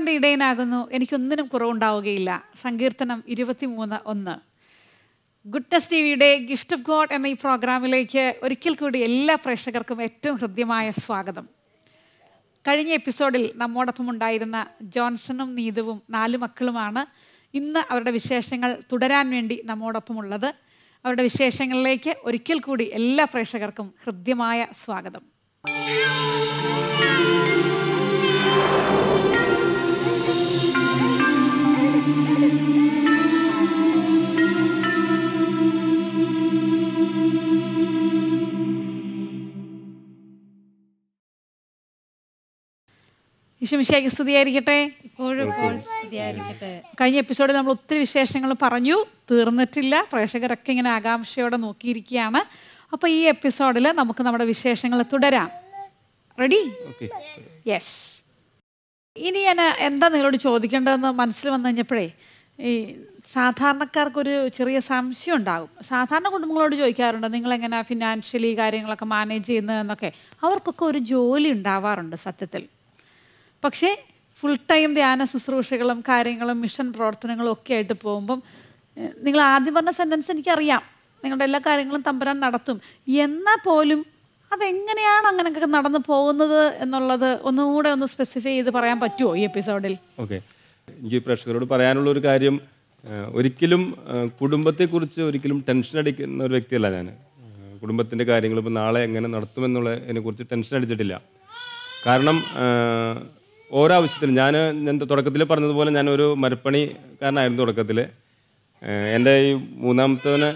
എൻ്റെ ഇടയനാകുന്നു എനിക്കൊന്നിനും കുറവുണ്ടാവുകയില്ല സങ്കീർത്തനം ഇരുപത്തിമൂന്ന് ഒന്ന് ഗുഡ്നസ് ടി വിയുടെ ഗിഫ്റ്റ് ഓഫ് ഗോഡ് എന്ന ഈ പ്രോഗ്രാമിലേക്ക് ഒരിക്കൽ കൂടി എല്ലാ പ്രേക്ഷകർക്കും ഏറ്റവും ഹൃദ്യമായ സ്വാഗതം കഴിഞ്ഞ എപ്പിസോഡിൽ നമ്മോടൊപ്പം ഉണ്ടായിരുന്ന ജോൺസണും നീതുവും നാല് മക്കളുമാണ് ഇന്ന് അവരുടെ വിശേഷങ്ങൾ തുടരാൻ വേണ്ടി നമ്മോടൊപ്പം ഉള്ളത് അവരുടെ വിശേഷങ്ങളിലേക്ക് ഒരിക്കൽ കൂടി എല്ലാ പ്രേക്ഷകർക്കും ഹൃദ്യമായ സ്വാഗതം ഈശോമിശിയായി സ്തുതിയായിരിക്കട്ടെ കഴിഞ്ഞ എപ്പിസോഡിൽ നമ്മൾ ഒത്തിരി വിശേഷങ്ങൾ പറഞ്ഞു തീർന്നിട്ടില്ല പ്രേക്ഷകരൊക്കെ ഇങ്ങനെ ആകാംക്ഷയോടെ നോക്കിയിരിക്കുകയാണ് അപ്പോൾ ഈ എപ്പിസോഡിൽ നമുക്ക് നമ്മുടെ വിശേഷങ്ങൾ തുടരാം റെഡി യെസ് ഇനി ഞാൻ എന്താ നിങ്ങളോട് ചോദിക്കേണ്ടതെന്ന് മനസ്സിൽ വന്നു കഴിഞ്ഞപ്പോഴേ ഈ സാധാരണക്കാർക്കൊരു ചെറിയ സംശയം ഉണ്ടാകും സാധാരണ കുടുംബങ്ങളോട് ചോദിക്കാറുണ്ട് നിങ്ങൾ എങ്ങനെ ഫിനാൻഷ്യലി കാര്യങ്ങളൊക്കെ മാനേജ് ചെയ്യുന്നതെന്നൊക്കെ അവർക്കൊക്കെ ഒരു ജോലി ഉണ്ടാവാറുണ്ട് സത്യത്തിൽ പക്ഷേ ഫുൾ ടൈം ധ്യാന ശുശ്രൂഷകളും കാര്യങ്ങളും മിഷൻ പ്രവർത്തനങ്ങളും ഒക്കെ ആയിട്ട് പോകുമ്പം നിങ്ങൾ ആദ്യം പറഞ്ഞ സെൻറ്റൻസ് എനിക്കറിയാം നിങ്ങളുടെ എല്ലാ കാര്യങ്ങളും തമ്പരാൻ നടത്തും എന്നാൽ പോലും അതെങ്ങനെയാണ് അങ്ങനെയൊക്കെ നടന്നു പോകുന്നത് എന്നുള്ളത് ഒന്നുകൂടെ ഒന്ന് സ്പെസിഫൈ ചെയ്ത് പറയാൻ പറ്റുമോ ഈ എപ്പിസോഡിൽ ഓക്കെ എനിക്ക് പ്രേക്ഷകരോട് പറയാനുള്ള ഒരു കാര്യം ഒരിക്കലും കുടുംബത്തെക്കുറിച്ച് ഒരിക്കലും ടെൻഷൻ അടിക്കുന്ന ഒരു വ്യക്തിയല്ല ഞാൻ കുടുംബത്തിൻ്റെ കാര്യങ്ങൾ ഇപ്പോൾ നാളെ എങ്ങനെ നടത്തുമെന്നുള്ളതിനെക്കുറിച്ച് ടെൻഷൻ അടിച്ചിട്ടില്ല കാരണം ഓരോ ആവശ്യത്തിനും ഞാൻ എൻ്റെ തുടക്കത്തിൽ പറഞ്ഞതുപോലെ ഞാനൊരു മരപ്പണിക്കാരനായിരുന്നു തുടക്കത്തിൽ എൻ്റെ ഈ മൂന്നാമത്തവന്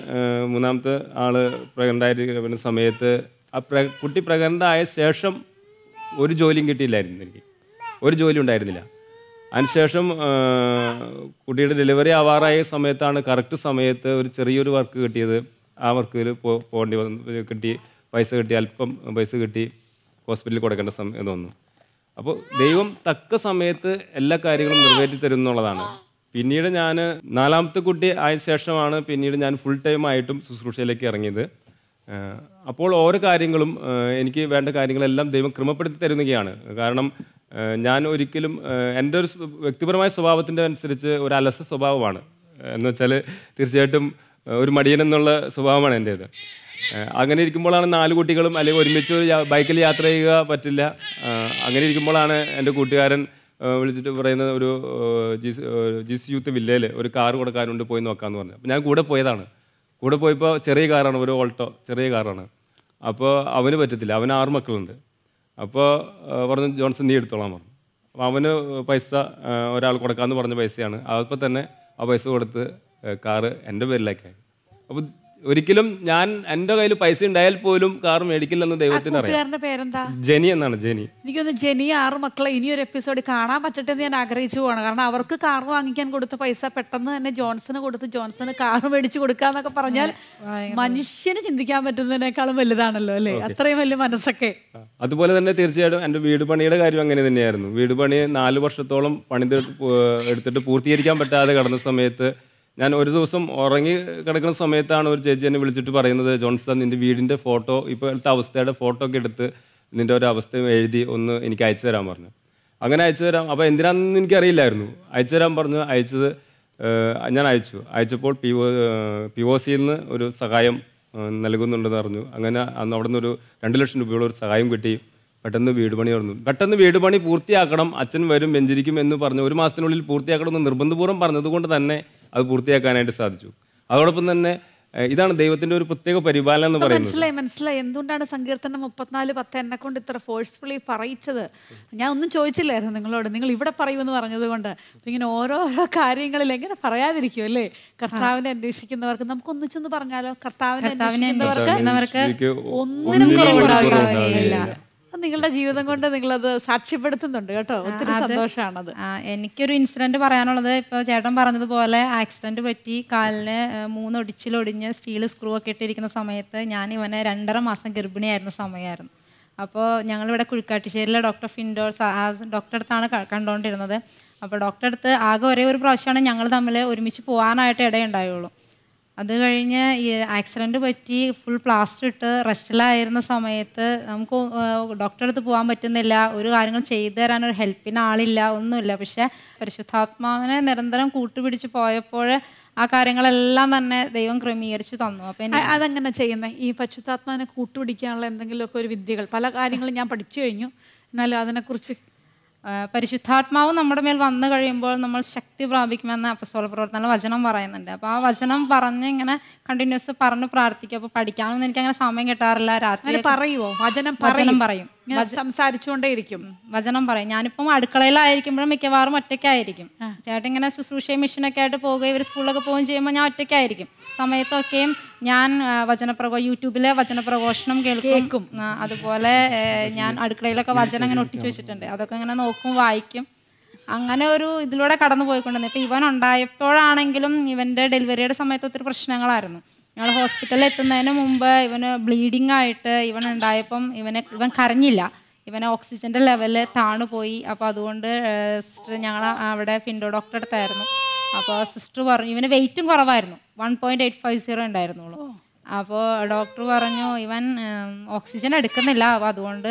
മൂന്നാമത്തെ ആൾ പ്രകടനായിരിക്കുന്ന സമയത്ത് ആ പ്ര കുട്ടി പ്രകടനായ ശേഷം ഒരു ജോലിയും കിട്ടിയില്ലായിരുന്നു എനിക്ക് ഒരു ജോലി ഉണ്ടായിരുന്നില്ല അതിനുശേഷം കുട്ടിയുടെ ഡെലിവറി ആവാറായ സമയത്താണ് കറക്റ്റ് സമയത്ത് ഒരു ചെറിയൊരു വർക്ക് കിട്ടിയത് ആ വർക്കിൽ പോകേണ്ടി വന്ന് കിട്ടി പൈസ കിട്ടി അല്പം പൈസ കിട്ടി ഹോസ്പിറ്റലിൽ കൊടുക്കേണ്ട സമയം തോന്നുന്നു അപ്പോൾ ദൈവം തക്ക സമയത്ത് എല്ലാ കാര്യങ്ങളും നിറവേറ്റി തരും എന്നുള്ളതാണ് പിന്നീട് ഞാൻ നാലാമത്തെ കുട്ടി ആയ ശേഷമാണ് പിന്നീട് ഞാൻ ഫുൾ ടൈം ആയിട്ടും ശുശ്രൂഷയിലേക്ക് ഇറങ്ങിയത് അപ്പോൾ ഓരോ കാര്യങ്ങളും എനിക്ക് വേണ്ട കാര്യങ്ങളെല്ലാം ദൈവം ക്രമപ്പെടുത്തി തരുന്നതാണ് കാരണം ഞാൻ ഒരിക്കലും എൻ്റെ ഒരു വ്യക്തിപരമായ സ്വഭാവത്തിൻ്റെ അനുസരിച്ച് ഒരു അലസ സ്വഭാവമാണ് എന്ന് വെച്ചാൽ തീർച്ചയായിട്ടും ഒരു മടിയൻ എന്നുള്ള സ്വഭാവമാണ് എൻ്റേത് അങ്ങനെ ഇരിക്കുമ്പോഴാണ് നാല് കുട്ടികളും അല്ലെങ്കിൽ ഒരുമിച്ച് ബൈക്കിൽ യാത്ര ചെയ്യുക പറ്റില്ല അങ്ങനെ ഇരിക്കുമ്പോഴാണ് എൻ്റെ കൂട്ടുകാരൻ വിളിച്ചിട്ട് പറയുന്ന ഒരു ജിസ് ജിസ് യൂത്ത് വില്ലയിൽ ഒരു കാർ കൊടുക്കാനുണ്ട് പോയി നോക്കാമെന്ന് പറഞ്ഞു ഞാൻ കൂടെ പോയതാണ് കൂടെ പോയപ്പോൾ ചെറിയ കാറാണ് ഒരു ഓൾട്ടോ ചെറിയ കാറാണ് അപ്പോൾ അവന് പറ്റത്തില്ല അവന് ആറ് മക്കളുണ്ട് അപ്പോൾ പറഞ്ഞു ജോൺസൺ നീ എടുത്തോളാം പറഞ്ഞു അപ്പോൾ അവന് പൈസ ഒരാൾ കൊടുക്കാമെന്ന് പറഞ്ഞ പൈസയാണ് അപ്പോൾ തന്നെ ആ പൈസ കൊടുത്ത് കാറ് എൻ്റെ പേരിലേക്കായി അപ്പോൾ ഒരിക്കലും ഞാൻ എന്റെ കയ്യിൽ പൈസ ഉണ്ടായാൽ പോലും കാർ മേടിക്കില്ലെന്ന് ദൈവത്തിന് അറിയാം പേരെന്താ ജെനി എന്നാണ് ജെനി എനിക്കൊന്ന് ജെനി ആറ് മക്കളെ ഇനി ഒരു എപ്പിസോഡ് കാണാൻ പറ്റട്ടെ എന്ന് ഞാൻ ആഗ്രഹിച്ചു പോകണം കാരണം അവർക്ക് കാർ വാങ്ങിക്കാൻ കൊടുത്ത പൈസ പെട്ടെന്ന് തന്നെ ജോൺസന് കൊടുത്ത് ജോൺസന് കാർ മേടിച്ചു കൊടുക്കാന്നൊക്കെ പറഞ്ഞാൽ മനുഷ്യന് ചിന്തിക്കാൻ പറ്റുന്നതിനേക്കാളും വലുതാണല്ലോ അല്ലേ അത്രയും വലിയ മനസ്സൊക്കെ അതുപോലെ തന്നെ തീർച്ചയായിട്ടും എന്റെ വീട് പണിയുടെ കാര്യം അങ്ങനെ തന്നെയായിരുന്നു വീട് പണി നാല് വർഷത്തോളം പണി എടുത്തിട്ട് പൂർത്തീകരിക്കാൻ പറ്റാതെ കടന്ന സമയത്ത് ഞാൻ ഒരു ദിവസം ഉറങ്ങി കിടക്കുന്ന സമയത്താണ് ഒരു ചേച്ചി എന്നെ വിളിച്ചിട്ട് പറയുന്നത് ജോൺസൺ നിൻ്റെ വീടിൻ്റെ ഫോട്ടോ ഇപ്പോഴത്തെ അവസ്ഥയുടെ ഫോട്ടോ ഒക്കെ എടുത്ത് നിൻ്റെ ഒരു അവസ്ഥയും എഴുതി ഒന്ന് എനിക്ക് അയച്ചു തരാൻ പറഞ്ഞു അങ്ങനെ അയച്ചു തരാം അപ്പോൾ എന്തിനാണെന്ന് എനിക്കറിയില്ലായിരുന്നു അയച്ചു തരാൻ പറഞ്ഞു അയച്ചത് ഞാൻ അയച്ചു അയച്ചപ്പോൾ പി ഒ പി ഒ സിയിൽ നിന്ന് ഒരു സഹായം നൽകുന്നുണ്ടെന്ന് പറഞ്ഞു അങ്ങനെ അന്ന് അവിടെ ഒരു രണ്ട് ലക്ഷം രൂപയുള്ള ഒരു സഹായം കിട്ടി പെട്ടെന്ന് വീട് പണി തുറന്നു പെട്ടെന്ന് വീട് പണി പൂർത്തിയാക്കണം അച്ഛൻ വരും വെഞ്ചരിക്കും എന്ന് പറഞ്ഞു ഒരു മാസത്തിനുള്ളിൽ പൂർത്തിയാക്കണം എന്ന് നിർബന്ധപൂർവ്വം പറഞ്ഞതുകൊണ്ട് തന്നെ അത് പൂർത്തിയാക്കാനായിട്ട് സാധിച്ചു അതോടൊപ്പം തന്നെ ഇതാണ് ദൈവത്തിന്റെ ഒരു പ്രത്യേക പരിപാലനം എന്ന് പറയുന്നത് മനസ്സിലായി മനസ്സിലായി എന്തുകൊണ്ടാണ് സങ്കീർത്തനം മുപ്പത്തിനാല് പത്ത് എന്നെ കൊണ്ട് ഇത്ര ഫോഴ്സ്ഫുള്ളി പറയിച്ചത് ഞാൻ ഒന്നും ചോദിച്ചില്ലായിരുന്നു നിങ്ങളോട് നിങ്ങൾ ഇവിടെ പറയുമെന്ന് പറഞ്ഞത് കൊണ്ട് ഇങ്ങനെ ഓരോരോ കാര്യങ്ങളിൽ എങ്ങനെ പറയാതിരിക്കും അല്ലേ കർത്താവിനെ അന്വേഷിക്കുന്നവർക്ക് നമുക്ക് ഒന്നിച്ചെന്ന് പറഞ്ഞാലോ കർത്താവിനെ അന്വേഷിക്കുന്നവർക്ക് ഒന്നിനും കുറവുണ്ടാവില്ല നിങ്ങളുടെ ജീവിതം കൊണ്ട് അത് സാക്ഷ്യപ്പെടുത്തുന്നുണ്ട് കേട്ടോ ഒത്തിരി സന്തോഷമാണ് അത് എനിക്കൊരു ഇൻസിഡന്റ് പറയാനുള്ളത് ഇപ്പൊ ചേട്ടൻ പറഞ്ഞതുപോലെ ആക്സിഡന്റ് പറ്റി കാലിന് മൂന്ന് ഒടിച്ചിലൊടിഞ്ഞ് സ്റ്റീൽ സ്ക്രൂ ഒക്കെ ഇട്ടിരിക്കുന്ന സമയത്ത് ഞാൻ ഇവനെ രണ്ടര മാസം ഗർഭിണിയായിരുന്ന സമയമായിരുന്നു അപ്പോൾ ഞങ്ങളിവിടെ കുഴിക്കാട്ടിശ്ശേരിയിലെ ഡോക്ടർ ഫിൻഡോർ ഡോക്ടറെ അടുത്താണ് കണ്ടുകൊണ്ടിരുന്നത് അപ്പോൾ ഡോക്ടറെ അടുത്ത് ആകെ ഒരേ ഒരു പ്രാവശ്യമാണ് ഞങ്ങൾ തമ്മിൽ ഒരുമിച്ച് പോകാനായിട്ട് ഇടയുണ്ടായുള്ളൂ അത് കഴിഞ്ഞ് ഈ ആക്സിഡൻറ്റ് പറ്റി ഫുൾ പ്ലാസ്റ്റർ ഇട്ട് റെസ്റ്റിലായിരുന്ന സമയത്ത് നമുക്ക് ഡോക്ടറെ അടുത്ത് പോകാൻ പറ്റുന്നില്ല ഒരു കാര്യങ്ങൾ ചെയ്തു തരാൻ ഒരു ഹെൽപ്പിന് ആളില്ല ഒന്നുമില്ല പക്ഷേ പരിശുദ്ധാത്മാവിനെ നിരന്തരം കൂട്ടുപിടിച്ച് പോയപ്പോൾ ആ കാര്യങ്ങളെല്ലാം തന്നെ ദൈവം ക്രമീകരിച്ച് തന്നു അപ്പം അതങ്ങനെ ചെയ്യുന്നത് ഈ പരിശുദ്ധാത്മാവിനെ കൂട്ടുപിടിക്കാനുള്ള എന്തെങ്കിലുമൊക്കെ ഒരു വിദ്യകൾ പല കാര്യങ്ങളും ഞാൻ പഠിച്ചു കഴിഞ്ഞു എന്നാലും അതിനെക്കുറിച്ച് പരിശുദ്ധാത്മാവ് നമ്മുടെ മേൽ വന്നു കഴിയുമ്പോൾ നമ്മൾ ശക്തി പ്രാപിക്കുമെന്ന് അപ്പസോള പ്രവർത്തന വചനം പറയുന്നുണ്ട് അപ്പോൾ ആ വചനം പറഞ്ഞ് ഇങ്ങനെ കണ്ടിന്യൂസ് പറഞ്ഞ് പ്രാർത്ഥിക്കും അപ്പോൾ പഠിക്കാനൊന്നും എനിക്ക് അങ്ങനെ സമയം കിട്ടാറില്ല രാത്രി പറയുമോ വചനം വചനം പറയും സംസാരിച്ചുകൊണ്ടേയിരിക്കും വചനം പറയും ഞാനിപ്പം അടുക്കളയിലായിരിക്കുമ്പോഴും മിക്കവാറും ഒറ്റയ്ക്കായിരിക്കും ചേട്ടൻ ഇങ്ങനെ ശുശ്രൂഷ മിഷനൊക്കെ ആയിട്ട് പോവുകയും ഇവർ സ്കൂളിലൊക്കെ പോവുകയും ചെയ്യുമ്പോൾ ഞാൻ ഒറ്റയ്ക്കായിരിക്കും സമയത്തൊക്കെയും ഞാൻ വചനപ്രകോ യൂട്യൂബിലെ വചനപ്രഘോഷണം കേൾക്കും അതുപോലെ ഞാൻ അടുക്കളയിലൊക്കെ വചനം ഇങ്ങനെ ഒട്ടിച്ചു വെച്ചിട്ടുണ്ട് അതൊക്കെ ഇങ്ങനെ നോക്കും വായിക്കും അങ്ങനെ ഒരു ഇതിലൂടെ കടന്നു പോയിക്കൊണ്ടിരുന്നത് ഇപ്പം ഇവൻ ഉണ്ടായപ്പോഴാണെങ്കിലും ഇവൻ്റെ ഡെലിവറിയുടെ സമയത്ത് ഒത്തിരി പ്രശ്നങ്ങളായിരുന്നു ഞങ്ങൾ ഹോസ്പിറ്റലിൽ എത്തുന്നതിന് മുമ്പ് ഇവന് ബ്ലീഡിങ് ആയിട്ട് ഇവൻ ഉണ്ടായപ്പം ഇവനെ ഇവൻ കരഞ്ഞില്ല ഇവനെ ഓക്സിജൻ്റെ ലെവല് താണുപോയി അപ്പോൾ അതുകൊണ്ട് സിസ്റ്റർ ഞങ്ങൾ അവിടെ ഫിൻഡോ ഡോക്ടറെ അടുത്തായിരുന്നു അപ്പോൾ സിസ്റ്റർ പറഞ്ഞു ഇവന് വെയിറ്റും കുറവായിരുന്നു one point eight five zero ഉണ്ടായിരുന്നുള്ളൂ അപ്പോൾ ഡോക്ടർ പറഞ്ഞു ഇവൻ ഓക്സിജൻ എടുക്കുന്നില്ല അപ്പോൾ അതുകൊണ്ട്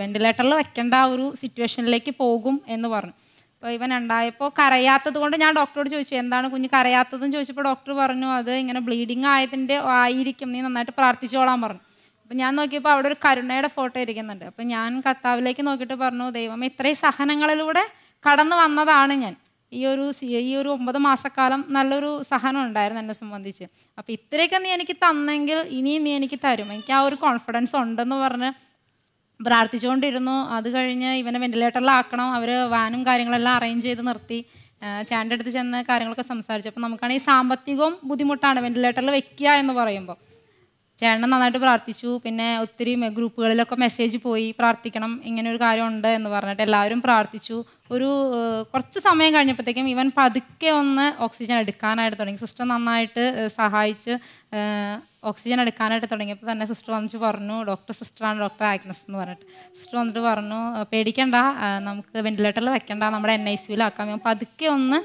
വെന്റിലേറ്ററിൽ വെക്കേണ്ട ഒരു സിറ്റുവേഷനിലേക്ക് പോകും എന്ന് പറഞ്ഞു അപ്പോൾ ഇവൻ ഉണ്ടായപ്പോൾ കരയാത്തത് കൊണ്ട് ഞാൻ ഡോക്ടറോട് ചോദിച്ചു എന്താണ് കുഞ്ഞ് കരയാത്തതെന്ന് ചോദിച്ചപ്പോൾ ഡോക്ടർ പറഞ്ഞു അത് ഇങ്ങനെ ബ്ലീഡിങ് ആയതിൻ്റെ ആയിരിക്കും നീ നന്നായിട്ട് പ്രാർത്ഥിച്ചോളാൻ പറഞ്ഞു അപ്പം ഞാൻ നോക്കിയപ്പോൾ അവിടെ ഒരു കരുണയുടെ ഫോട്ടോ ഇരിക്കുന്നുണ്ട് അപ്പം ഞാൻ കർത്താവിലേക്ക് നോക്കിയിട്ട് പറഞ്ഞു ദൈവം ഇത്രയും സഹനങ്ങളിലൂടെ കടന്നു വന്നതാണ് ഞാൻ ഈ ഒരു ഈ ഒരു ഒമ്പത് മാസക്കാലം നല്ലൊരു സഹനം ഉണ്ടായിരുന്നു എന്നെ സംബന്ധിച്ച് അപ്പോൾ ഇത്രയൊക്കെ നീ എനിക്ക് തന്നെങ്കിൽ ഇനിയും നീ എനിക്ക് തരും എനിക്ക് ആ ഒരു കോൺഫിഡൻസ് ഉണ്ടെന്ന് പറഞ്ഞ് പ്രാർത്ഥിച്ചുകൊണ്ടിരുന്നു അത് കഴിഞ്ഞ് ഇവനെ വെന്റിലേറ്ററിലാക്കണം അവർ വാനും കാര്യങ്ങളെല്ലാം അറേഞ്ച് ചെയ്ത് നിർത്തി ചാൻ്റെ അടുത്ത് ചെന്ന് കാര്യങ്ങളൊക്കെ സംസാരിച്ചു അപ്പോൾ നമുക്കാണെങ്കിൽ സാമ്പത്തികവും ബുദ്ധിമുട്ടാണ് വെന്റിലേറ്ററിൽ വെക്കുക എന്ന് പറയുമ്പോൾ ചേട്ടൻ നന്നായിട്ട് പ്രാർത്ഥിച്ചു പിന്നെ ഒത്തിരി ഗ്രൂപ്പുകളിലൊക്കെ മെസ്സേജ് പോയി പ്രാർത്ഥിക്കണം ഇങ്ങനെ ഒരു കാര്യമുണ്ട് എന്ന് പറഞ്ഞിട്ട് എല്ലാവരും പ്രാർത്ഥിച്ചു ഒരു കുറച്ച് സമയം കഴിഞ്ഞപ്പോഴത്തേക്കും ഇവൻ പതുക്കെ ഒന്ന് ഓക്സിജൻ എടുക്കാനായിട്ട് തുടങ്ങി സിസ്റ്റർ നന്നായിട്ട് സഹായിച്ച് ഓക്സിജൻ എടുക്കാനായിട്ട് തുടങ്ങിയപ്പോൾ തന്നെ സിസ്റ്റർ വന്നിച്ച് പറഞ്ഞു ഡോക്ടർ സിസ്റ്ററാണ് ഡോക്ടർ ആഗ്നസ് എന്ന് പറഞ്ഞിട്ട് സിസ്റ്റർ വന്നിട്ട് പറഞ്ഞു പേടിക്കണ്ട നമുക്ക് വെന്റിലേറ്ററിൽ വെക്കണ്ട നമ്മുടെ എൻ ഐ സിയിലാക്കാം ഇവൻ പതുക്കെ ഒന്ന്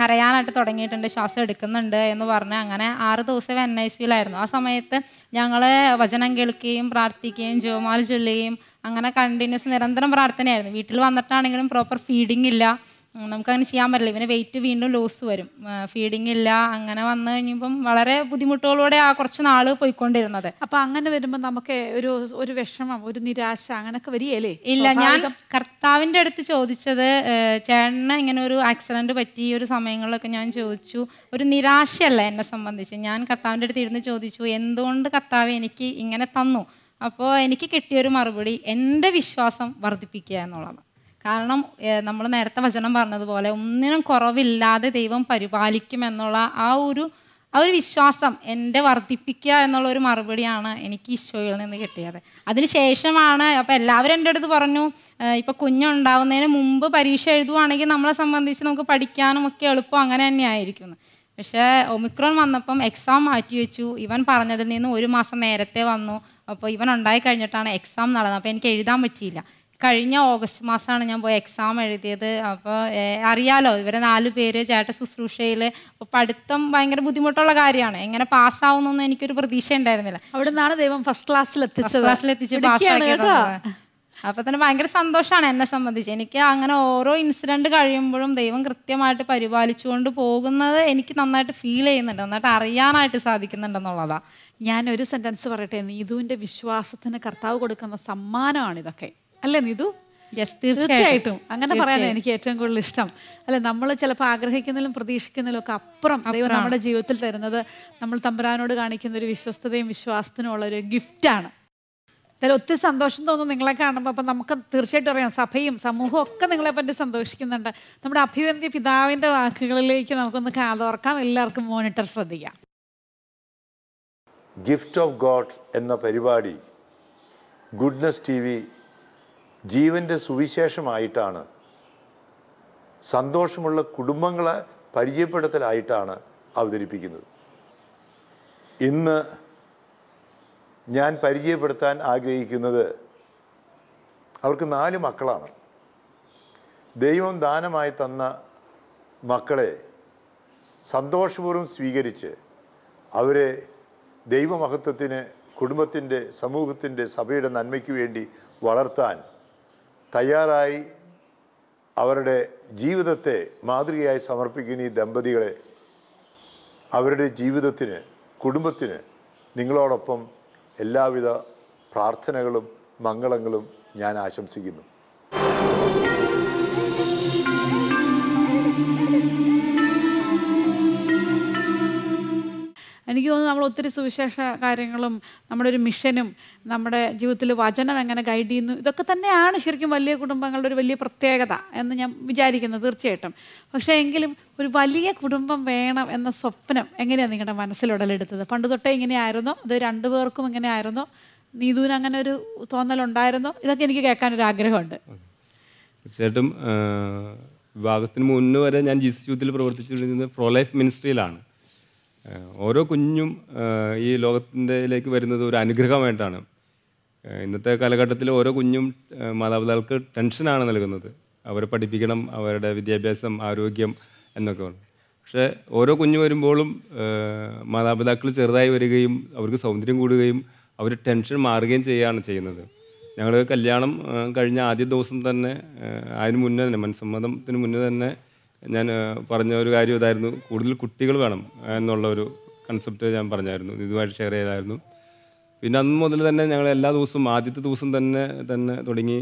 കരയാനായിട്ട് തുടങ്ങിയിട്ടുണ്ട് ശ്വാസം എടുക്കുന്നുണ്ട് എന്ന് പറഞ്ഞ് അങ്ങനെ ആറ് ദിവസം എൻ ഐ സിയിലായിരുന്നു ആ സമയത്ത് ഞങ്ങൾ വചനം കേൾക്കുകയും പ്രാർത്ഥിക്കുകയും ജോമാൽ ചൊല്ലുകയും അങ്ങനെ കണ്ടിന്യൂസ് നിരന്തരം പ്രാർത്ഥനയായിരുന്നു വീട്ടിൽ വന്നിട്ടാണെങ്കിലും പ്രോപ്പർ ഫീഡിംഗ് ഇല്ല നമുക്കങ്ങനെ ചെയ്യാൻ പറ്റില്ല ഇവന് വെയിറ്റ് വീണ്ടും ലോസ് വരും ഫീഡിംഗ് ഇല്ല അങ്ങനെ വന്നു കഴിഞ്ഞപ്പം വളരെ ബുദ്ധിമുട്ടുകളോടെ ആ കുറച്ച് നാൾ പോയിക്കൊണ്ടിരുന്നത് അപ്പൊ അങ്ങനെ വരുമ്പോൾ നമുക്ക് ഒരു ഒരു വിഷമം ഒരു നിരാശ അങ്ങനൊക്കെ വരികയല്ലേ ഇല്ല ഞാൻ കർത്താവിന്റെ അടുത്ത് ചോദിച്ചത് ചേട്ടന് ഇങ്ങനെ ഒരു ആക്സിഡന്റ് പറ്റി ഒരു സമയങ്ങളിലൊക്കെ ഞാൻ ചോദിച്ചു ഒരു നിരാശയല്ല എന്നെ സംബന്ധിച്ച് ഞാൻ കർത്താവിന്റെ അടുത്ത് ഇരുന്ന് ചോദിച്ചു എന്തുകൊണ്ട് കർത്താവ് എനിക്ക് ഇങ്ങനെ തന്നു അപ്പോൾ എനിക്ക് കിട്ടിയൊരു മറുപടി എൻ്റെ വിശ്വാസം വർദ്ധിപ്പിക്കുക എന്നുള്ളതാണ് കാരണം നമ്മൾ നേരത്തെ വചനം പറഞ്ഞതുപോലെ ഒന്നിനും കുറവില്ലാതെ ദൈവം പരിപാലിക്കുമെന്നുള്ള ആ ഒരു ആ ഒരു വിശ്വാസം എൻ്റെ വർദ്ധിപ്പിക്കുക എന്നുള്ള ഒരു മറുപടിയാണ് എനിക്ക് ഈശോയിൽ നിന്ന് കിട്ടിയത് ശേഷമാണ് അപ്പോൾ എല്ലാവരും എൻ്റെ അടുത്ത് പറഞ്ഞു ഇപ്പം കുഞ്ഞുണ്ടാവുന്നതിന് മുമ്പ് പരീക്ഷ എഴുതുവാണെങ്കിൽ നമ്മളെ സംബന്ധിച്ച് നമുക്ക് പഠിക്കാനും ഒക്കെ എളുപ്പം അങ്ങനെ തന്നെയായിരിക്കും പക്ഷേ ഒമിക്രോൺ വന്നപ്പം എക്സാം മാറ്റി വെച്ചു ഇവൻ പറഞ്ഞതിൽ നിന്ന് ഒരു മാസം നേരത്തെ വന്നു അപ്പോൾ ഇവൻ ഉണ്ടായി കഴിഞ്ഞിട്ടാണ് എക്സാം നടന്നത് അപ്പോൾ എനിക്ക് എഴുതാൻ പറ്റിയില്ല കഴിഞ്ഞ ഓഗസ്റ്റ് മാസമാണ് ഞാൻ പോയി എക്സാം എഴുതിയത് അപ്പോൾ അറിയാലോ ഇവരെ നാല് പേര് ചേട്ട ശുശ്രൂഷയിൽ അപ്പോൾ പഠിത്തം ഭയങ്കര ബുദ്ധിമുട്ടുള്ള കാര്യമാണ് എങ്ങനെ പാസ്സാവുന്നൊന്നും എനിക്കൊരു പ്രതീക്ഷ ഉണ്ടായിരുന്നില്ല അവിടെ നിന്നാണ് ദൈവം ഫസ്റ്റ് ക്ലാസ്സിൽ എത്തിച്ചത് ക്ലാസ്സിൽ എത്തിച്ച് പാസ്സാക്കിയത് അപ്പോൾ തന്നെ ഭയങ്കര സന്തോഷമാണ് എന്നെ സംബന്ധിച്ച് എനിക്ക് അങ്ങനെ ഓരോ ഇൻസിഡൻറ്റ് കഴിയുമ്പോഴും ദൈവം കൃത്യമായിട്ട് പരിപാലിച്ചുകൊണ്ട് പോകുന്നത് എനിക്ക് നന്നായിട്ട് ഫീൽ ചെയ്യുന്നുണ്ട് നന്നായിട്ട് അറിയാനായിട്ട് സാധിക്കുന്നുണ്ടെന്നുള്ളതാണ് ഞാൻ ഒരു സെൻറ്റൻസ് പറയട്ടെ നീതുവിൻ്റെ വിശ്വാസത്തിന് കർത്താവ് കൊടുക്കുന്ന സമ്മാനമാണ് ഇതൊക്കെ അല്ലേ നീതു യെസ് തീർച്ചയായിട്ടും അങ്ങനെ പറയാനാണ് എനിക്ക് ഏറ്റവും കൂടുതൽ ഇഷ്ടം അല്ലെ നമ്മൾ ചിലപ്പോൾ ആഗ്രഹിക്കുന്നതിലും പ്രതീക്ഷിക്കുന്നതിലും ഒക്കെ അപ്പുറം ദൈവം നമ്മുടെ ജീവിതത്തിൽ തരുന്നത് നമ്മൾ തമ്പുരാനോട് കാണിക്കുന്ന ഒരു വിശ്വസ്തതയും ഉള്ള ഒരു ഗിഫ്റ്റാണ് എന്തായാലും ഒത്തിരി സന്തോഷം തോന്നുന്നു നിങ്ങളെ കാണുമ്പോൾ അപ്പം നമുക്ക് തീർച്ചയായിട്ടും അറിയാം സഭയും സമൂഹവും ഒക്കെ നിങ്ങളെ പറ്റി സന്തോഷിക്കുന്നുണ്ട് നമ്മുടെ അഭിവന്ദ്യ പിതാവിൻ്റെ വാക്കുകളിലേക്ക് നമുക്കൊന്ന് കാതോർക്കാം എല്ലാവർക്കും മോണിറ്റർ ശ്രദ്ധിക്കാം ഗിഫ്റ്റ് ഓഫ് ഗോഡ് എന്ന പരിപാടി ഗുഡ്നസ് ടി വി ജീവൻ്റെ സുവിശേഷമായിട്ടാണ് സന്തോഷമുള്ള കുടുംബങ്ങളെ പരിചയപ്പെടുത്തലായിട്ടാണ് അവതരിപ്പിക്കുന്നത് ഇന്ന് ഞാൻ പരിചയപ്പെടുത്താൻ ആഗ്രഹിക്കുന്നത് അവർക്ക് നാല് മക്കളാണ് ദൈവം ദാനമായി തന്ന മക്കളെ സന്തോഷപൂർവ്വം സ്വീകരിച്ച് അവരെ ദൈവമഹത്വത്തിന് കുടുംബത്തിൻ്റെ സമൂഹത്തിൻ്റെ സഭയുടെ നന്മയ്ക്ക് വേണ്ടി വളർത്താൻ തയ്യാറായി അവരുടെ ജീവിതത്തെ മാതൃകയായി സമർപ്പിക്കുന്ന ഈ ദമ്പതികളെ അവരുടെ ജീവിതത്തിന് കുടുംബത്തിന് നിങ്ങളോടൊപ്പം എല്ലാവിധ പ്രാർത്ഥനകളും മംഗളങ്ങളും ഞാൻ ആശംസിക്കുന്നു എനിക്ക് തോന്നുന്നു നമ്മൾ ഒത്തിരി സുവിശേഷ കാര്യങ്ങളും നമ്മുടെ ഒരു മിഷനും നമ്മുടെ ജീവിതത്തിൽ വചനം എങ്ങനെ ഗൈഡ് ചെയ്യുന്നു ഇതൊക്കെ തന്നെയാണ് ശരിക്കും വലിയ കുടുംബങ്ങളുടെ ഒരു വലിയ പ്രത്യേകത എന്ന് ഞാൻ വിചാരിക്കുന്നത് തീർച്ചയായിട്ടും പക്ഷേ എങ്കിലും ഒരു വലിയ കുടുംബം വേണം എന്ന സ്വപ്നം എങ്ങനെയാണ് നിങ്ങളുടെ മനസ്സിലുടലെടുത്തത് പണ്ട് തൊട്ടേ ഇങ്ങനെയായിരുന്നോ അത് രണ്ടു പേർക്കും ഇങ്ങനെയായിരുന്നോ നീതുവിന് അങ്ങനെ ഒരു തോന്നലുണ്ടായിരുന്നോ ഇതൊക്കെ എനിക്ക് ഒരു ആഗ്രഹമുണ്ട് തീർച്ചയായിട്ടും വിവാഹത്തിന് മുന്നേ വരെ ഞാൻ ജീസ് യൂത്തിൽ പ്രവർത്തിച്ചിരുന്നത് പ്രോ ലൈഫ് മിനിസ്ട്രിയിലാണ് ഓരോ കുഞ്ഞും ഈ ലോകത്തിൻ്റെയിലേക്ക് വരുന്നത് ഒരു അനുഗ്രഹമായിട്ടാണ് ഇന്നത്തെ കാലഘട്ടത്തിൽ ഓരോ കുഞ്ഞും മാതാപിതാക്കൾക്ക് ടെൻഷനാണ് നൽകുന്നത് അവരെ പഠിപ്പിക്കണം അവരുടെ വിദ്യാഭ്യാസം ആരോഗ്യം എന്നൊക്കെ ഉണ്ട് പക്ഷേ ഓരോ കുഞ്ഞു വരുമ്പോഴും മാതാപിതാക്കൾ ചെറുതായി വരികയും അവർക്ക് സൗന്ദര്യം കൂടുകയും അവർ ടെൻഷൻ മാറുകയും ചെയ്യുകയാണ് ചെയ്യുന്നത് ഞങ്ങൾ കല്യാണം കഴിഞ്ഞ ആദ്യ ദിവസം തന്നെ അതിന് മുന്നേ തന്നെ മനസ്സമ്മതത്തിന് മുന്നേ തന്നെ ഞാൻ പറഞ്ഞ ഒരു കാര്യം ഇതായിരുന്നു കൂടുതൽ കുട്ടികൾ വേണം എന്നുള്ള ഒരു കൺസെപ്റ്റ് ഞാൻ പറഞ്ഞായിരുന്നു ഇതുമായിട്ട് ഷെയർ ചെയ്തായിരുന്നു പിന്നെ അന്ന് മുതൽ തന്നെ ഞങ്ങൾ എല്ലാ ദിവസവും ആദ്യത്തെ ദിവസം തന്നെ തന്നെ തുടങ്ങി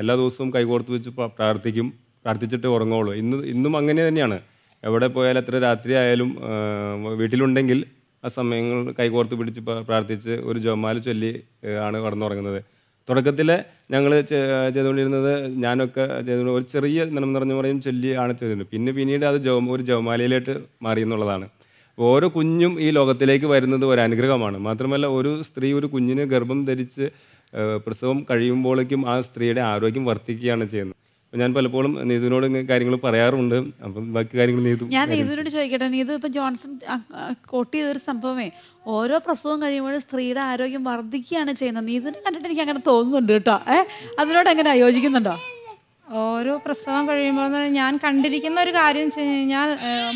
എല്ലാ ദിവസവും കൈകോർത്ത് വെച്ച് പ്രാർത്ഥിക്കും പ്രാർത്ഥിച്ചിട്ട് ഉറങ്ങുള്ളൂ ഇന്ന് ഇന്നും അങ്ങനെ തന്നെയാണ് എവിടെ പോയാലും എത്ര രാത്രി ആയാലും വീട്ടിലുണ്ടെങ്കിൽ ആ സമയങ്ങൾ കൈകോർത്ത് പിടിച്ച് പ്രാർത്ഥിച്ച് ഒരു ജോമാല ചൊല്ലി ആണ് കടന്നുറങ്ങുന്നത് തുടക്കത്തിൽ ഞങ്ങൾ ചെയ്തുകൊണ്ടിരുന്നത് ഞാനൊക്കെ ചെയ്തുകൊണ്ട് ഒരു ചെറിയ നിറം നിറഞ്ഞു പറയും ചൊല്ലിയാണ് ചെയ്തിരുന്നത് പിന്നെ പിന്നീട് അത് ജവ ഒരു ജവമാലയിലോട്ട് മാറി എന്നുള്ളതാണ് ഓരോ കുഞ്ഞും ഈ ലോകത്തിലേക്ക് വരുന്നത് ഒരു അനുഗ്രഹമാണ് മാത്രമല്ല ഒരു സ്ത്രീ ഒരു കുഞ്ഞിന് ഗർഭം ധരിച്ച് പ്രസവം കഴിയുമ്പോഴേക്കും ആ സ്ത്രീയുടെ ആരോഗ്യം വർദ്ധിക്കുകയാണ് ചെയ്യുന്നത് ഞാൻ പലപ്പോഴും നീതുവിനോട് കാര്യങ്ങൾ പറയാറുണ്ട് അപ്പം ബാക്കി കാര്യങ്ങൾ നീതു ഞാൻ നീതുവിനോട് ചോദിക്കട്ടെ നീതു ഇപ്പം ജോൺസൺ കോട്ട് ചെയ്തൊരു സംഭവമേ ഓരോ പ്രസവം കഴിയുമ്പോഴും സ്ത്രീയുടെ ആരോഗ്യം വർദ്ധിക്കുകയാണ് ചെയ്യുന്നത് നീതുവിനെ കണ്ടിട്ട് എനിക്ക് അങ്ങനെ തോന്നുന്നുണ്ട് കേട്ടോ ഏഹ് അതിനോട് എങ്ങനെ യോജിക്കുന്നുണ്ടോ ഓരോ പ്രസവം കഴിയുമ്പോൾ ഞാൻ കണ്ടിരിക്കുന്ന ഒരു കാര്യം വെച്ച് കഴിഞ്ഞാൽ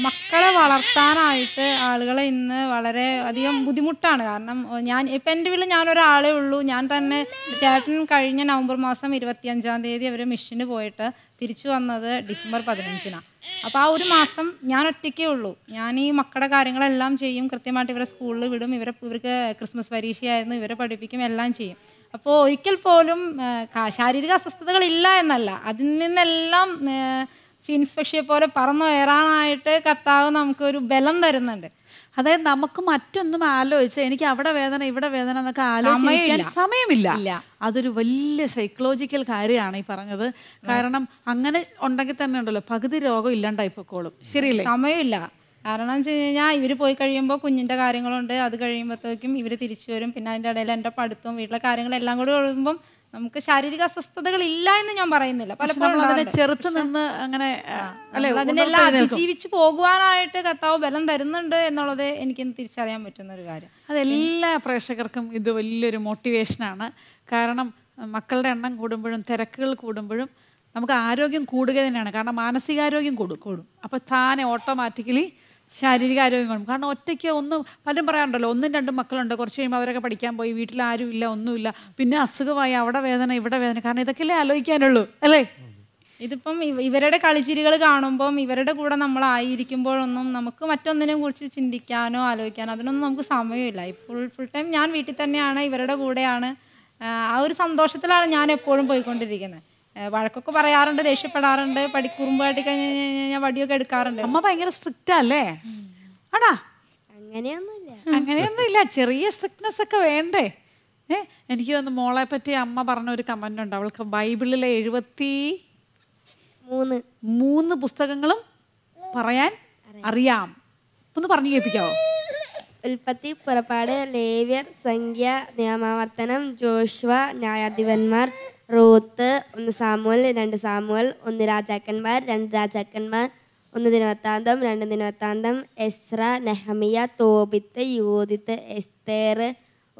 മക്കളെ വളർത്താനായിട്ട് ആളുകളെ ഇന്ന് വളരെ അധികം ബുദ്ധിമുട്ടാണ് കാരണം ഞാൻ ഇപ്പം എൻ്റെ വീട്ടിൽ ഞാനൊരാളേ ഉള്ളൂ ഞാൻ തന്നെ ചേട്ടൻ കഴിഞ്ഞ നവംബർ മാസം ഇരുപത്തിയഞ്ചാം തീയതി അവർ മിഷന് പോയിട്ട് തിരിച്ചു വന്നത് ഡിസംബർ പതിനഞ്ചിനാണ് അപ്പോൾ ആ ഒരു മാസം ഞാൻ ഒറ്റയ്ക്കേ ഉള്ളൂ ഞാൻ ഈ മക്കളുടെ കാര്യങ്ങളെല്ലാം ചെയ്യും കൃത്യമായിട്ട് ഇവരെ സ്കൂളിൽ വിടും ഇവരെ ഇവർക്ക് ക്രിസ്മസ് പരീക്ഷയായിരുന്നു ഇവരെ പഠിപ്പിക്കും എല്ലാം ചെയ്യും അപ്പോൾ ഒരിക്കൽ പോലും ശാരീരിക അസ്വസ്ഥതകളില്ല എന്നല്ല അതിൽ നിന്നെല്ലാം ഫിൻസ് പക്ഷിയെ പോലെ പറന്നുയരാനായിട്ട് കത്താവ് നമുക്കൊരു ബലം തരുന്നുണ്ട് അതായത് നമുക്ക് മറ്റൊന്നും ആലോചിച്ച് എനിക്ക് അവിടെ വേദന ഇവിടെ വേദന എന്നൊക്കെ ആലോചിക്കാൻ സമയമില്ല അതൊരു വലിയ സൈക്കോളജിക്കൽ കാര്യമാണ് ഈ പറഞ്ഞത് കാരണം അങ്ങനെ ഉണ്ടെങ്കിൽ തന്നെ ഉണ്ടല്ലോ പകുതി രോഗം ഇല്ലാണ്ടായി പൊക്കോളും ശരിയല്ലേ സമയമില്ല കാരണം എന്ന് വെച്ച് കഴിഞ്ഞാൽ ഇവർ പോയി കഴിയുമ്പോൾ കുഞ്ഞിൻ്റെ കാര്യങ്ങളുണ്ട് അത് കഴിയുമ്പോഴത്തേക്കും ഇവർ തിരിച്ചു വരും പിന്നെ അതിൻ്റെ ഇടയിൽ എൻ്റെ പഠിത്തവും വീട്ടിലെ കാര്യങ്ങളെല്ലാം കൂടി ഒഴുകുമ്പം നമുക്ക് ശാരീരിക അസ്വസ്ഥതകൾ ഇല്ല എന്ന് ഞാൻ പറയുന്നില്ല പലപ്പോഴും അതിനെ ചെറുത്ത് നിന്ന് അങ്ങനെ അതിനെല്ലാം അതിജീവിച്ച് പോകുവാനായിട്ട് കർത്താവ് ബലം തരുന്നുണ്ട് എന്നുള്ളത് എനിക്ക് തിരിച്ചറിയാൻ പറ്റുന്ന ഒരു കാര്യം അതെല്ലാ പ്രേക്ഷകർക്കും ഇത് വലിയൊരു മോട്ടിവേഷനാണ് കാരണം മക്കളുടെ എണ്ണം കൂടുമ്പോഴും തിരക്കുകൾ കൂടുമ്പോഴും നമുക്ക് ആരോഗ്യം കൂടുക തന്നെയാണ് കാരണം മാനസികാരോഗ്യം കൂടും കൂടും അപ്പോൾ താനെ ഓട്ടോമാറ്റിക്കലി ശാരീരിക ആരോഗ്യം കാരണം ഒറ്റയ്ക്ക് ഒന്നും പലരും പറയാറുണ്ടല്ലോ ഒന്നും രണ്ടും മക്കളുണ്ട് കുറച്ച് കഴിയുമ്പോൾ അവരൊക്കെ പഠിക്കാൻ പോയി വീട്ടിൽ ആരും ഇല്ല ഒന്നുമില്ല പിന്നെ അസുഖമായി അവിടെ വേദന ഇവിടെ വേദന കാരണം ഇതൊക്കെയല്ലേ ആലോചിക്കാനുള്ളൂ അല്ലേ ഇതിപ്പം ഇവരുടെ കളിച്ചിരികൾ കാണുമ്പം ഇവരുടെ കൂടെ നമ്മളായിരിക്കുമ്പോഴൊന്നും നമുക്ക് മറ്റൊന്നിനെ കുറിച്ച് ചിന്തിക്കാനോ ആലോചിക്കാനോ അതിനൊന്നും നമുക്ക് സമയമില്ല ഇപ്പോൾ ഫുൾ ടൈം ഞാൻ വീട്ടിൽ തന്നെയാണ് ഇവരുടെ കൂടെയാണ് ആ ഒരു സന്തോഷത്തിലാണ് ഞാൻ എപ്പോഴും പോയിക്കൊണ്ടിരിക്കുന്നത് വഴക്കൊക്കെ പറയാറുണ്ട് ദേഷ്യപ്പെടാറുണ്ട് പഠിക്കുറുമ്പ് കാട്ടിക്കഴിഞ്ഞ് ഞാൻ വടിയൊക്കെ എടുക്കാറുണ്ട് അമ്മ ഭയങ്കര സ്ട്രിക്റ്റ് അല്ലേ ആടാ അങ്ങനെയൊന്നുമില്ല അങ്ങനെയൊന്നുമില്ല ചെറിയ സ്ട്രിക്ട്നെസ് ഒക്കെ വേണ്ടേ ഏഹ് എനിക്ക് തോന്നുന്നു മോളെ പറ്റി അമ്മ പറഞ്ഞ ഒരു കമന്റ് ഉണ്ട് അവൾക്ക് ബൈബിളിലെ എഴുപത്തി മൂന്ന് മൂന്ന് പുസ്തകങ്ങളും പറയാൻ അറിയാം ഒന്ന് പറഞ്ഞു കേൾപ്പിക്കാവോ ഉൽപ്പത്തി പുറപ്പാട് ലേവ്യർ സംഖ്യ നിയമാവർത്തനം ജോഷ്വ ന്യായാധിപന്മാർ റൂത്ത് ഒന്ന് സാമുവൽ രണ്ട് സാമുവൽ ഒന്ന് രാജാക്കന്മാർ രണ്ട് രാജാക്കന്മാർ ഒന്ന് ദിനവത്താന്തം രണ്ട് ദിനവത്താന്തം എസ്ര നെഹമിയ തോബിത്ത് യൂതിത്ത് എസ്തേർ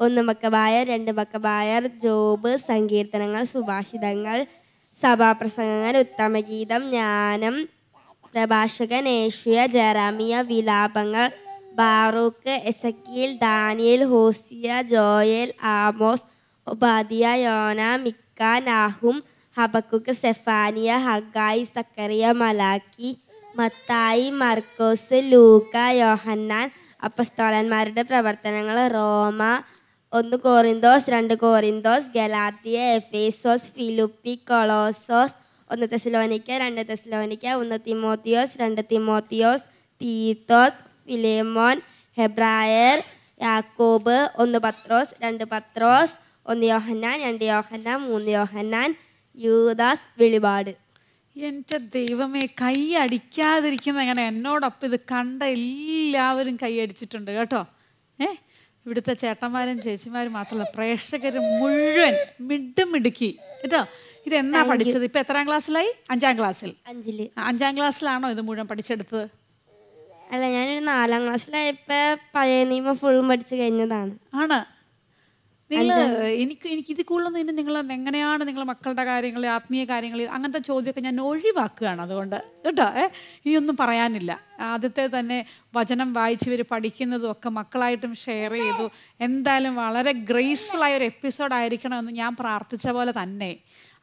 ഒന്ന് മക്കബായർ രണ്ട് മക്കബായർ ജോബ് സങ്കീർത്തനങ്ങൾ സുഭാഷിതങ്ങൾ സഭാപ്രസംഗങ്ങൾ ഉത്തമഗീതം ജ്ഞാനം പ്രഭാഷകൻ ഏഷ്യ ജറാമിയ വിലാപങ്ങൾ Baruch Ezekiel Daniel Hosea Joel Amos ഉപാധിയ Jonah Micah kanahum habakuk Stefania Hagai Sakaria Malaki Matai Markus Seluka, Yohanna apostolan marde perwartaan gula Roma untuk Korindos, rendu Korindos, Galatia Efesus Filipi Kolosos untuk Tesalonika rendu Tesalonika untuk Timotius rendu Timotius Tito Filemon Hebrayer Yakobe untuk Patros rendu Patros ഒന്ന് യോഹന്നാൻ രണ്ട് യോഹന്നാൻ മൂന്ന് യോഹന്നാൻ യൂദാസ് വെളിപാട് എൻ്റെ ദൈവമേ കൈ അടിക്കാതിരിക്കുന്ന അങ്ങനെ എന്നോടൊപ്പം ഇത് കണ്ട എല്ലാവരും കൈ അടിച്ചിട്ടുണ്ട് കേട്ടോ ഏ ഇവിടുത്തെ ചേട്ടന്മാരും ചേച്ചിമാരും മാത്രമല്ല പ്രേക്ഷകർ മുഴുവൻ മിണ്ടും മിടുക്കി കേട്ടോ ഇതെന്നാ പഠിച്ചത് ഇപ്പൊ എത്രാം ക്ലാസ്സിലായി അഞ്ചാം ക്ലാസ്സിൽ അഞ്ചില് അഞ്ചാം ക്ലാസ്സിലാണോ ഇത് മുഴുവൻ പഠിച്ചെടുത്തത് അല്ല ഞാനൊരു നാലാം ക്ലാസ്സിലായപ്പോ പഴയ നിയമം ഫുള്ളും പഠിച്ചു കഴിഞ്ഞതാണ് ആണ് നിങ്ങൾ എനിക്ക് എനിക്ക് ഇത് കൂടുതലൊന്നും ഇനി നിങ്ങൾ എങ്ങനെയാണ് നിങ്ങൾ മക്കളുടെ കാര്യങ്ങൾ ആത്മീയ കാര്യങ്ങൾ അങ്ങനത്തെ ചോദ്യമൊക്കെ ഞാൻ ഒഴിവാക്കുകയാണ് അതുകൊണ്ട് കേട്ടോ ഏ ഇനിയൊന്നും പറയാനില്ല ആദ്യത്തെ തന്നെ വചനം വായിച്ചവർ പഠിക്കുന്നതും ഒക്കെ മക്കളായിട്ടും ഷെയർ ചെയ്തു എന്തായാലും വളരെ ഗ്രേസ്ഫുള്ളായ ഒരു എപ്പിസോഡ് ആയിരിക്കണമെന്ന് ഞാൻ പ്രാർത്ഥിച്ച പോലെ തന്നെ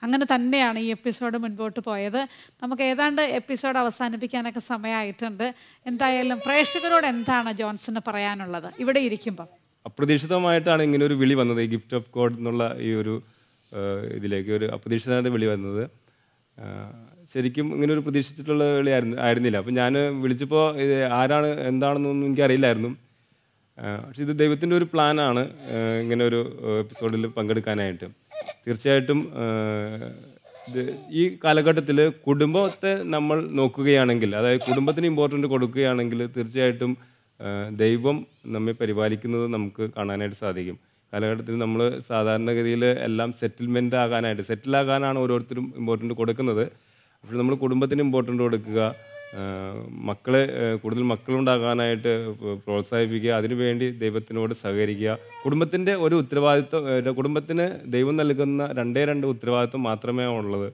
അങ്ങനെ തന്നെയാണ് ഈ എപ്പിസോഡ് മുൻപോട്ട് പോയത് നമുക്ക് ഏതാണ്ട് എപ്പിസോഡ് അവസാനിപ്പിക്കാനൊക്കെ സമയമായിട്ടുണ്ട് എന്തായാലും പ്രേക്ഷകരോട് എന്താണ് ജോൺസന് പറയാനുള്ളത് ഇവിടെ ഇരിക്കുമ്പം അപ്രതീക്ഷിതമായിട്ടാണ് ഇങ്ങനെ ഒരു വിളി വന്നത് ഈ ഗിഫ്റ്റ് ഓഫ് ഗോഡ് എന്നുള്ള ഈ ഒരു ഇതിലേക്ക് ഒരു അപ്രതീക്ഷിതമായിട്ട് വിളി വന്നത് ശരിക്കും ഇങ്ങനെ ഒരു പ്രതീക്ഷിച്ചിട്ടുള്ള വിളി ആയിരുന്നു ആയിരുന്നില്ല അപ്പം ഞാൻ വിളിച്ചപ്പോൾ ഇത് ആരാണ് എന്താണെന്നൊന്നും എനിക്കറിയില്ലായിരുന്നു പക്ഷെ ഇത് ദൈവത്തിൻ്റെ ഒരു പ്ലാനാണ് ഇങ്ങനെ ഒരു എപ്പിസോഡിൽ പങ്കെടുക്കാനായിട്ട് തീർച്ചയായിട്ടും ഇത് ഈ കാലഘട്ടത്തിൽ കുടുംബത്തെ നമ്മൾ നോക്കുകയാണെങ്കിൽ അതായത് കുടുംബത്തിന് ഇമ്പോർട്ടൻ്റ് കൊടുക്കുകയാണെങ്കിൽ തീർച്ചയായിട്ടും ദൈവം നമ്മെ പരിപാലിക്കുന്നത് നമുക്ക് കാണാനായിട്ട് സാധിക്കും കാലഘട്ടത്തിൽ നമ്മൾ സാധാരണഗതിയിൽ എല്ലാം സെറ്റിൽമെൻ്റ് ആകാനായിട്ട് സെറ്റിലാകാനാണ് ഓരോരുത്തരും ഇമ്പോർട്ടൻ്റ് കൊടുക്കുന്നത് അപ്പോൾ നമ്മൾ കുടുംബത്തിന് ഇമ്പോർട്ടൻ്റ് കൊടുക്കുക മക്കളെ കൂടുതൽ മക്കളുണ്ടാകാനായിട്ട് പ്രോത്സാഹിപ്പിക്കുക അതിനുവേണ്ടി ദൈവത്തിനോട് സഹകരിക്കുക കുടുംബത്തിൻ്റെ ഒരു ഉത്തരവാദിത്വം കുടുംബത്തിന് ദൈവം നൽകുന്ന രണ്ടേ രണ്ട് ഉത്തരവാദിത്വം മാത്രമേ ഉള്ളത്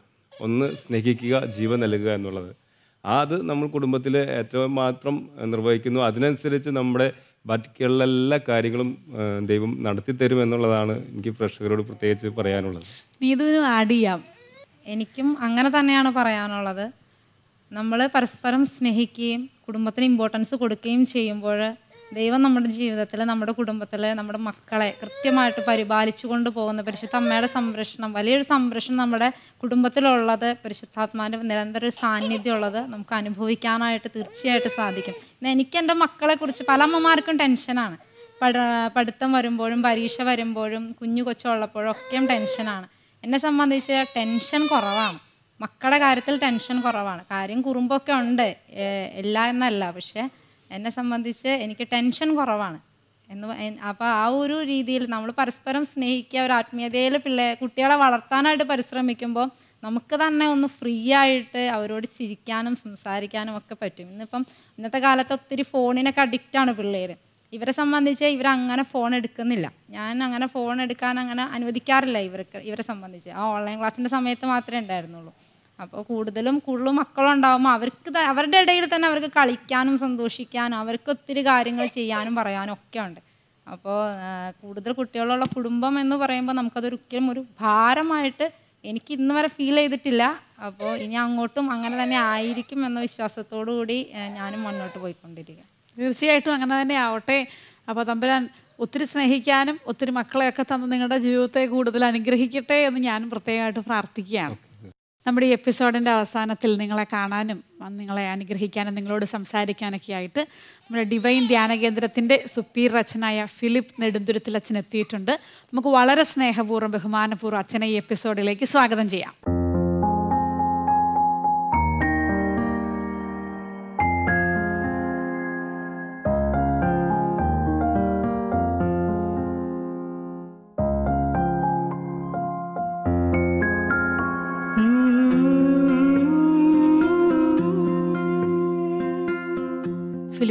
ഒന്ന് സ്നേഹിക്കുക ജീവൻ നൽകുക എന്നുള്ളത് അത് നമ്മൾ കുടുംബത്തിൽ ഏറ്റവും മാത്രം നിർവഹിക്കുന്നു അതിനനുസരിച്ച് നമ്മുടെ ബാക്കിയുള്ള എല്ലാ കാര്യങ്ങളും ദൈവം നടത്തി തരും എന്നുള്ളതാണ് എനിക്ക് പ്രേക്ഷകരോട് പ്രത്യേകിച്ച് പറയാനുള്ളത് നീതുവിനും ആഡ് ചെയ്യാം എനിക്കും അങ്ങനെ തന്നെയാണ് പറയാനുള്ളത് നമ്മൾ പരസ്പരം സ്നേഹിക്കുകയും കുടുംബത്തിന് ഇമ്പോർട്ടൻസ് കൊടുക്കുകയും ചെയ്യുമ്പോൾ ദൈവം നമ്മുടെ ജീവിതത്തിൽ നമ്മുടെ കുടുംബത്തിൽ നമ്മുടെ മക്കളെ കൃത്യമായിട്ട് പരിപാലിച്ചു കൊണ്ട് പോകുന്ന പരിശുദ്ധ അമ്മയുടെ സംരക്ഷണം വലിയൊരു സംരക്ഷണം നമ്മുടെ കുടുംബത്തിലുള്ളത് പരിശുദ്ധാത്മാവിൻ്റെ നിരന്തര സാന്നിധ്യം ഉള്ളത് നമുക്ക് അനുഭവിക്കാനായിട്ട് തീർച്ചയായിട്ടും സാധിക്കും എനിക്ക് എൻ്റെ മക്കളെക്കുറിച്ച് പല അമ്മമാർക്കും ടെൻഷനാണ് പഠ പഠിത്തം വരുമ്പോഴും പരീക്ഷ വരുമ്പോഴും കുഞ്ഞു കൊച്ചുള്ളപ്പോഴും ഒക്കെയും ടെൻഷനാണ് എന്നെ സംബന്ധിച്ച് ടെൻഷൻ കുറവാണ് മക്കളുടെ കാര്യത്തിൽ ടെൻഷൻ കുറവാണ് കാര്യം കുറുമ്പൊക്കെ ഉണ്ട് എല്ലാ എന്നല്ല പക്ഷേ എന്നെ സംബന്ധിച്ച് എനിക്ക് ടെൻഷൻ കുറവാണ് എന്ന് അപ്പോൾ ആ ഒരു രീതിയിൽ നമ്മൾ പരസ്പരം സ്നേഹിക്കുക ഒരു ആത്മീയതയിൽ പിള്ളേ കുട്ടികളെ വളർത്താനായിട്ട് പരിശ്രമിക്കുമ്പോൾ നമുക്ക് തന്നെ ഒന്ന് ഫ്രീ ആയിട്ട് അവരോട് ചിരിക്കാനും സംസാരിക്കാനും ഒക്കെ പറ്റും ഇന്നിപ്പം ഇന്നത്തെ കാലത്ത് ഒത്തിരി ഫോണിനൊക്കെ അഡിക്റ്റാണ് പിള്ളേർ ഇവരെ സംബന്ധിച്ച് ഇവരങ്ങനെ അങ്ങനെ ഫോൺ എടുക്കുന്നില്ല ഞാൻ അങ്ങനെ ഫോൺ എടുക്കാൻ അങ്ങനെ അനുവദിക്കാറില്ല ഇവർക്ക് ഇവരെ സംബന്ധിച്ച് ആ ഓൺലൈൻ ക്ലാസ്സിൻ്റെ സമയത്ത് മാത്രമേ ഉണ്ടായിരുന്നുള്ളൂ അപ്പോൾ കൂടുതലും കൂടുതലും മക്കളുണ്ടാകുമ്പോൾ അവർക്ക് അവരുടെ ഇടയിൽ തന്നെ അവർക്ക് കളിക്കാനും സന്തോഷിക്കാനും അവർക്ക് ഒത്തിരി കാര്യങ്ങൾ ചെയ്യാനും പറയാനും ഒക്കെ ഉണ്ട് അപ്പോൾ കൂടുതൽ കുട്ടികളുള്ള കുടുംബം എന്ന് പറയുമ്പോൾ നമുക്കതൊരിക്കലും ഒരു ഭാരമായിട്ട് എനിക്ക് ഇന്ന് വരെ ഫീൽ ചെയ്തിട്ടില്ല അപ്പോൾ ഇനി അങ്ങോട്ടും അങ്ങനെ തന്നെ ആയിരിക്കും എന്ന വിശ്വാസത്തോടു കൂടി ഞാനും മുന്നോട്ട് പോയിക്കൊണ്ടിരിക്കുക തീർച്ചയായിട്ടും അങ്ങനെ തന്നെ ആവട്ടെ അപ്പോൾ തമ്പുരാൻ ഒത്തിരി സ്നേഹിക്കാനും ഒത്തിരി മക്കളെയൊക്കെ തന്ന് നിങ്ങളുടെ ജീവിതത്തെ കൂടുതൽ അനുഗ്രഹിക്കട്ടെ എന്ന് ഞാനും പ്രത്യേകമായിട്ട് പ്രാർത്ഥിക്കുകയാണ് നമ്മുടെ ഈ എപ്പിസോഡിൻ്റെ അവസാനത്തിൽ നിങ്ങളെ കാണാനും നിങ്ങളെ അനുഗ്രഹിക്കാനും നിങ്ങളോട് സംസാരിക്കാനൊക്കെ ആയിട്ട് നമ്മുടെ ഡിവൈൻ ധ്യാന കേന്ദ്രത്തിൻ്റെ സുപ്പീർ അച്ഛനായ ഫിലിപ്പ് നെടുന്തുരത്തിൽ അച്ഛൻ എത്തിയിട്ടുണ്ട് നമുക്ക് വളരെ സ്നേഹപൂർവ്വം ബഹുമാനപൂർവ്വം അച്ഛനെ ഈ എപ്പിസോഡിലേക്ക് സ്വാഗതം ചെയ്യാം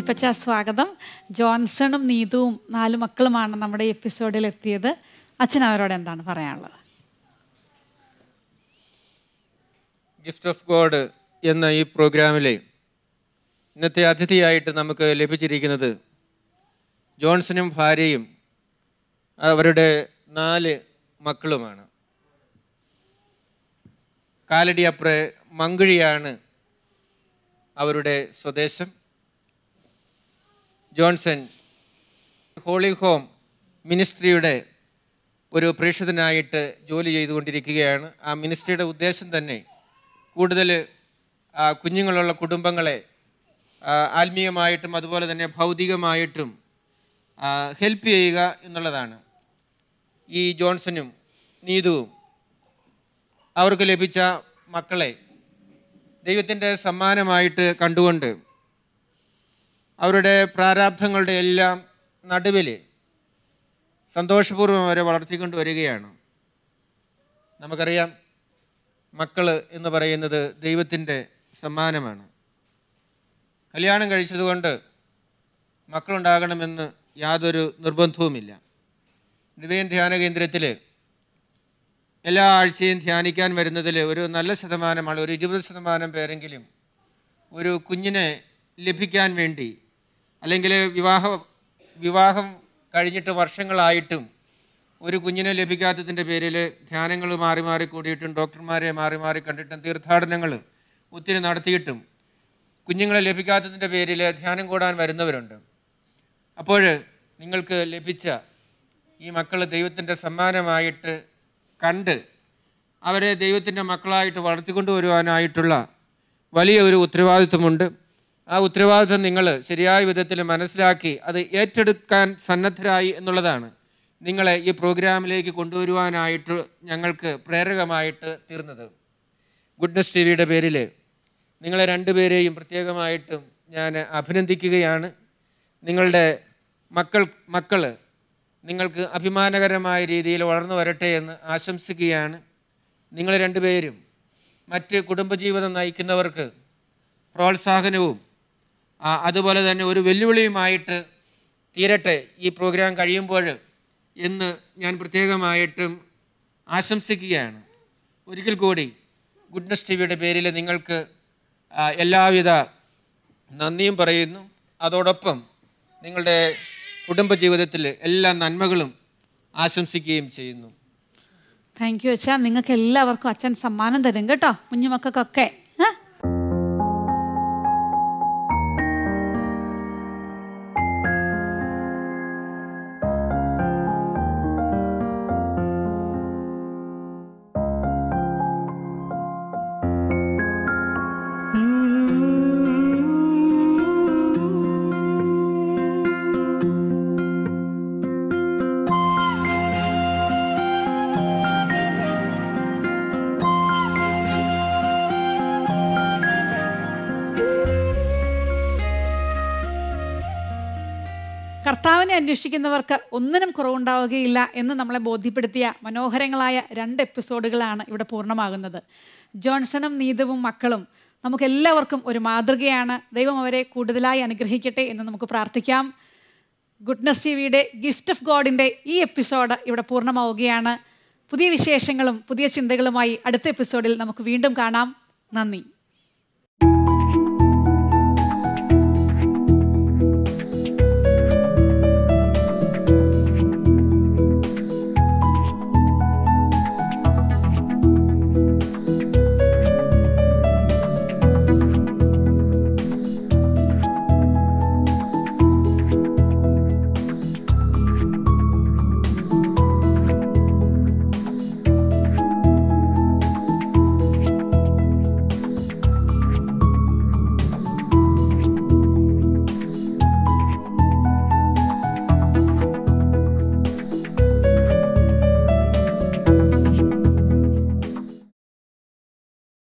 അപ്പച്ച സ്വാഗതം ജോൺസണും നീതുവും നാല് മക്കളുമാണ് നമ്മുടെ എപ്പിസോഡിൽ എത്തിയത് അച്ഛൻ അവരോട് എന്താണ് പറയാനുള്ളത് ഗിഫ്റ്റ് ഓഫ് ഗോഡ് എന്ന ഈ പ്രോഗ്രാമിലെ ഇന്നത്തെ അതിഥിയായിട്ട് നമുക്ക് ലഭിച്ചിരിക്കുന്നത് ജോൺസണും ഭാര്യയും അവരുടെ നാല് മക്കളുമാണ് കാലടിയപ്ര മങ്കുഴിയാണ് അവരുടെ സ്വദേശം ജോൺസൺ ഹോളി ഹോം മിനിസ്ട്രിയുടെ ഒരു പ്രേക്ഷിതനായിട്ട് ജോലി ചെയ്തുകൊണ്ടിരിക്കുകയാണ് ആ മിനിസ്ട്രിയുടെ ഉദ്ദേശം തന്നെ കൂടുതൽ കുഞ്ഞുങ്ങളുള്ള കുടുംബങ്ങളെ ആത്മീയമായിട്ടും അതുപോലെ തന്നെ ഭൗതികമായിട്ടും ഹെൽപ്പ് ചെയ്യുക എന്നുള്ളതാണ് ഈ ജോൺസനും നീതുവും അവർക്ക് ലഭിച്ച മക്കളെ ദൈവത്തിൻ്റെ സമ്മാനമായിട്ട് കണ്ടുകൊണ്ട് അവരുടെ പ്രാരാബ്ധങ്ങളുടെ എല്ലാം നടുവിൽ സന്തോഷപൂർവ്വം അവരെ വളർത്തിക്കൊണ്ട് വരികയാണ് നമുക്കറിയാം മക്കൾ എന്ന് പറയുന്നത് ദൈവത്തിൻ്റെ സമ്മാനമാണ് കല്യാണം കഴിച്ചതുകൊണ്ട് മക്കളുണ്ടാകണമെന്ന് യാതൊരു നിർബന്ധവുമില്ല ദിവ്യൻ ധ്യാന കേന്ദ്രത്തിൽ എല്ലാ ആഴ്ചയും ധ്യാനിക്കാൻ വരുന്നതിൽ ഒരു നല്ല ശതമാനമാണ് ഒരു ഇരുപത് ശതമാനം പേരെങ്കിലും ഒരു കുഞ്ഞിനെ ലഭിക്കാൻ വേണ്ടി അല്ലെങ്കിൽ വിവാഹ വിവാഹം കഴിഞ്ഞിട്ട് വർഷങ്ങളായിട്ടും ഒരു കുഞ്ഞിനെ ലഭിക്കാത്തതിൻ്റെ പേരിൽ ധ്യാനങ്ങൾ മാറി മാറി കൂടിയിട്ടും ഡോക്ടർമാരെ മാറി മാറി കണ്ടിട്ടും തീർത്ഥാടനങ്ങൾ ഒത്തിരി നടത്തിയിട്ടും കുഞ്ഞുങ്ങളെ ലഭിക്കാത്തതിൻ്റെ പേരിൽ ധ്യാനം കൂടാൻ വരുന്നവരുണ്ട് അപ്പോൾ നിങ്ങൾക്ക് ലഭിച്ച ഈ മക്കൾ ദൈവത്തിൻ്റെ സമ്മാനമായിട്ട് കണ്ട് അവരെ ദൈവത്തിൻ്റെ മക്കളായിട്ട് വളർത്തിക്കൊണ്ടുവരുവാനായിട്ടുള്ള വലിയ ഒരു ഉത്തരവാദിത്വമുണ്ട് ആ ഉത്തരവാദിത്വം നിങ്ങൾ ശരിയായ വിധത്തിൽ മനസ്സിലാക്കി അത് ഏറ്റെടുക്കാൻ സന്നദ്ധരായി എന്നുള്ളതാണ് നിങ്ങളെ ഈ പ്രോഗ്രാമിലേക്ക് കൊണ്ടുവരുവാനായിട്ട് ഞങ്ങൾക്ക് പ്രേരകമായിട്ട് തീർന്നത് ഗുഡ്നസ് ടി വിയുടെ പേരിൽ നിങ്ങളെ രണ്ടുപേരെയും പ്രത്യേകമായിട്ടും ഞാൻ അഭിനന്ദിക്കുകയാണ് നിങ്ങളുടെ മക്കൾ മക്കൾ നിങ്ങൾക്ക് അഭിമാനകരമായ രീതിയിൽ വളർന്നു വരട്ടെ എന്ന് ആശംസിക്കുകയാണ് നിങ്ങൾ രണ്ടുപേരും മറ്റ് കുടുംബജീവിതം നയിക്കുന്നവർക്ക് പ്രോത്സാഹനവും അതുപോലെ തന്നെ ഒരു വെല്ലുവിളിയുമായിട്ട് തീരട്ടെ ഈ പ്രോഗ്രാം കഴിയുമ്പോൾ എന്ന് ഞാൻ പ്രത്യേകമായിട്ടും ആശംസിക്കുകയാണ് ഒരിക്കൽ കൂടി ഗുഡ്നസ് ടി വിയുടെ പേരിൽ നിങ്ങൾക്ക് എല്ലാവിധ നന്ദിയും പറയുന്നു അതോടൊപ്പം നിങ്ങളുടെ കുടുംബജീവിതത്തിൽ എല്ലാ നന്മകളും ആശംസിക്കുകയും ചെയ്യുന്നു താങ്ക് യു അച്ഛാ നിങ്ങൾക്ക് എല്ലാവർക്കും അച്ഛൻ സമ്മാനം തരും കേട്ടോ കുഞ്ഞുമക്കൾക്കൊക്കെ കർത്താവിനെ അന്വേഷിക്കുന്നവർക്ക് ഒന്നിനും കുറവുണ്ടാവുകയില്ല എന്ന് നമ്മളെ ബോധ്യപ്പെടുത്തിയ മനോഹരങ്ങളായ രണ്ട് എപ്പിസോഡുകളാണ് ഇവിടെ പൂർണ്ണമാകുന്നത് ജോൺസണും നീതുവും മക്കളും നമുക്കെല്ലാവർക്കും ഒരു മാതൃകയാണ് ദൈവം അവരെ കൂടുതലായി അനുഗ്രഹിക്കട്ടെ എന്ന് നമുക്ക് പ്രാർത്ഥിക്കാം ഗുഡ്നസ് ടി വിയുടെ ഗിഫ്റ്റ് ഓഫ് ഗോഡിൻ്റെ ഈ എപ്പിസോഡ് ഇവിടെ പൂർണ്ണമാവുകയാണ് പുതിയ വിശേഷങ്ങളും പുതിയ ചിന്തകളുമായി അടുത്ത എപ്പിസോഡിൽ നമുക്ക് വീണ്ടും കാണാം നന്ദി